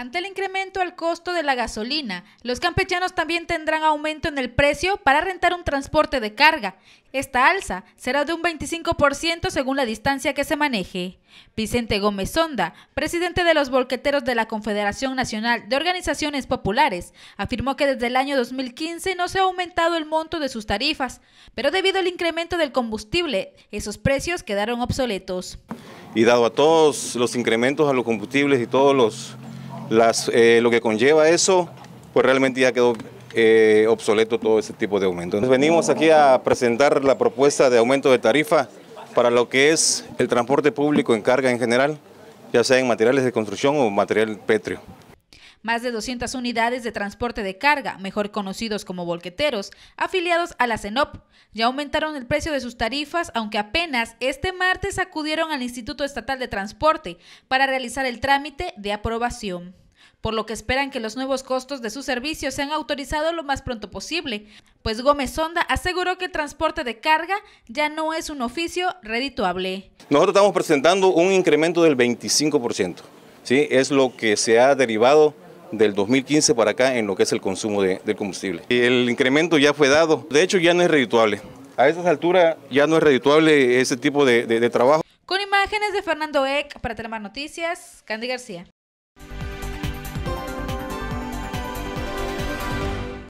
Ante el incremento al costo de la gasolina, los campechanos también tendrán aumento en el precio para rentar un transporte de carga. Esta alza será de un 25% según la distancia que se maneje. Vicente Gómez Sonda, presidente de los volqueteros de la Confederación Nacional de Organizaciones Populares, afirmó que desde el año 2015 no se ha aumentado el monto de sus tarifas, pero debido al incremento del combustible, esos precios quedaron obsoletos. Y dado a todos los incrementos a los combustibles y todos los las, eh, lo que conlleva eso, pues realmente ya quedó eh, obsoleto todo ese tipo de aumento. Entonces, venimos aquí a presentar la propuesta de aumento de tarifa para lo que es el transporte público en carga en general, ya sea en materiales de construcción o material pétreo. Más de 200 unidades de transporte de carga, mejor conocidos como volqueteros, afiliados a la CENOP, ya aumentaron el precio de sus tarifas, aunque apenas este martes acudieron al Instituto Estatal de Transporte para realizar el trámite de aprobación por lo que esperan que los nuevos costos de sus servicios sean autorizados lo más pronto posible, pues Gómez Sonda aseguró que el transporte de carga ya no es un oficio redituable. Nosotros estamos presentando un incremento del 25%, ¿sí? es lo que se ha derivado del 2015 para acá en lo que es el consumo de, del combustible. El incremento ya fue dado, de hecho ya no es redituable. A estas alturas ya no es redituable ese tipo de, de trabajo. Con imágenes de Fernando Eck para Telemar Noticias, Candy García.